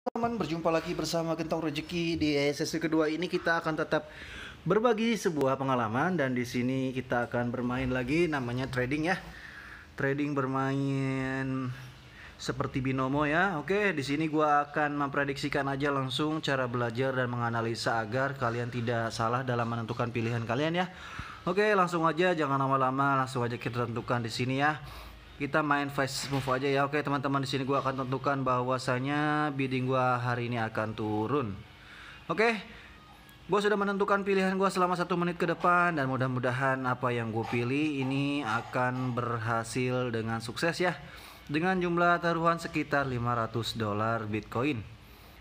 teman berjumpa lagi bersama Gentong Rezeki di sesi kedua ini kita akan tetap berbagi sebuah pengalaman dan di sini kita akan bermain lagi namanya trading ya trading bermain seperti binomo ya oke di sini gua akan memprediksikan aja langsung cara belajar dan menganalisa agar kalian tidak salah dalam menentukan pilihan kalian ya oke langsung aja jangan lama-lama langsung aja kita tentukan di sini ya kita main fast move aja ya. Oke teman-teman di sini gue akan tentukan bahwasanya bidding gue hari ini akan turun. Oke, gue sudah menentukan pilihan gue selama satu menit ke depan dan mudah-mudahan apa yang gue pilih ini akan berhasil dengan sukses ya. Dengan jumlah taruhan sekitar 500 dolar Bitcoin.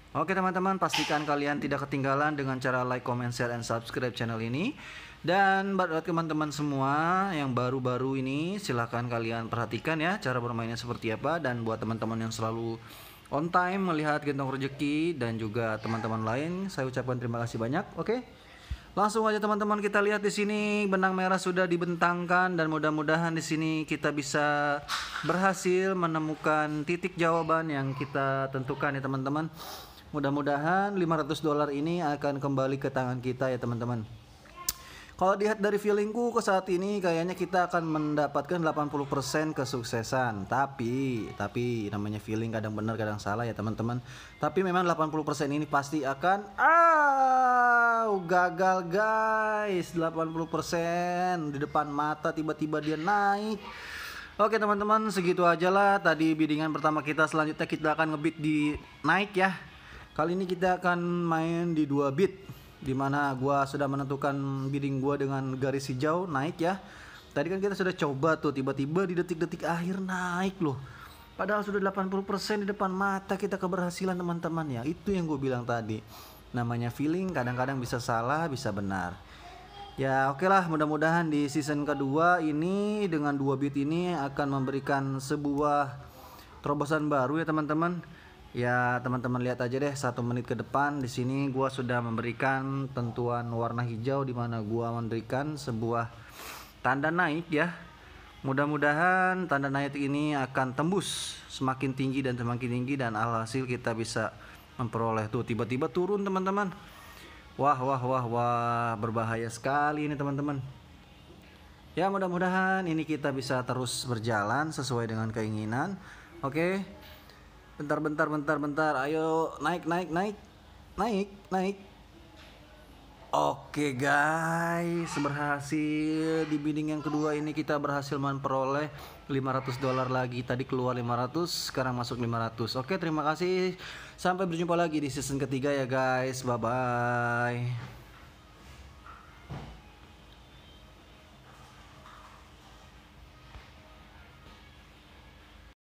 Oke teman-teman, pastikan kalian tidak ketinggalan dengan cara like, comment, share, and subscribe channel ini. Dan buat teman-teman semua yang baru-baru ini, silahkan kalian perhatikan ya cara bermainnya seperti apa. Dan buat teman-teman yang selalu on time melihat gentong rejeki dan juga teman-teman lain, saya ucapkan terima kasih banyak. Oke, langsung aja teman-teman kita lihat di sini benang merah sudah dibentangkan dan mudah-mudahan di sini kita bisa berhasil menemukan titik jawaban yang kita tentukan ya teman-teman. Mudah-mudahan 500 dolar ini akan kembali ke tangan kita ya teman-teman. Kalau dilihat dari feelingku ke saat ini kayaknya kita akan mendapatkan 80% kesuksesan. Tapi, tapi namanya feeling kadang benar kadang salah ya teman-teman. Tapi memang 80% ini pasti akan ah gagal guys. 80% di depan mata tiba-tiba dia naik. Oke teman-teman segitu aja lah tadi biddingan pertama kita selanjutnya kita akan ngebit di naik ya Kali ini kita akan main di 2 bit dimana gua sudah menentukan bidding gua dengan garis hijau naik ya. Tadi kan kita sudah coba tuh tiba-tiba di detik-detik akhir naik loh. Padahal sudah 80% di depan mata kita keberhasilan teman-teman ya. Itu yang gue bilang tadi. Namanya feeling kadang-kadang bisa salah, bisa benar. Ya oke okay lah mudah-mudahan di season kedua ini dengan 2 bit ini akan memberikan sebuah terobosan baru ya teman-teman Ya teman-teman lihat aja deh satu menit ke depan di sini gua sudah memberikan tentuan warna hijau di mana gua memberikan sebuah tanda naik ya. Mudah-mudahan tanda naik ini akan tembus semakin tinggi dan semakin tinggi dan alhasil kita bisa memperoleh tuh tiba-tiba turun teman-teman. Wah wah wah wah berbahaya sekali ini teman-teman. Ya mudah-mudahan ini kita bisa terus berjalan sesuai dengan keinginan. Oke. Okay. Bentar, bentar, bentar, bentar. Ayo naik, naik, naik, naik, naik. Oke guys, berhasil di bidding yang kedua ini kita berhasil memperoleh 500 dolar lagi. Tadi keluar 500, sekarang masuk 500. Oke, terima kasih. Sampai berjumpa lagi di season ketiga ya guys. Bye bye.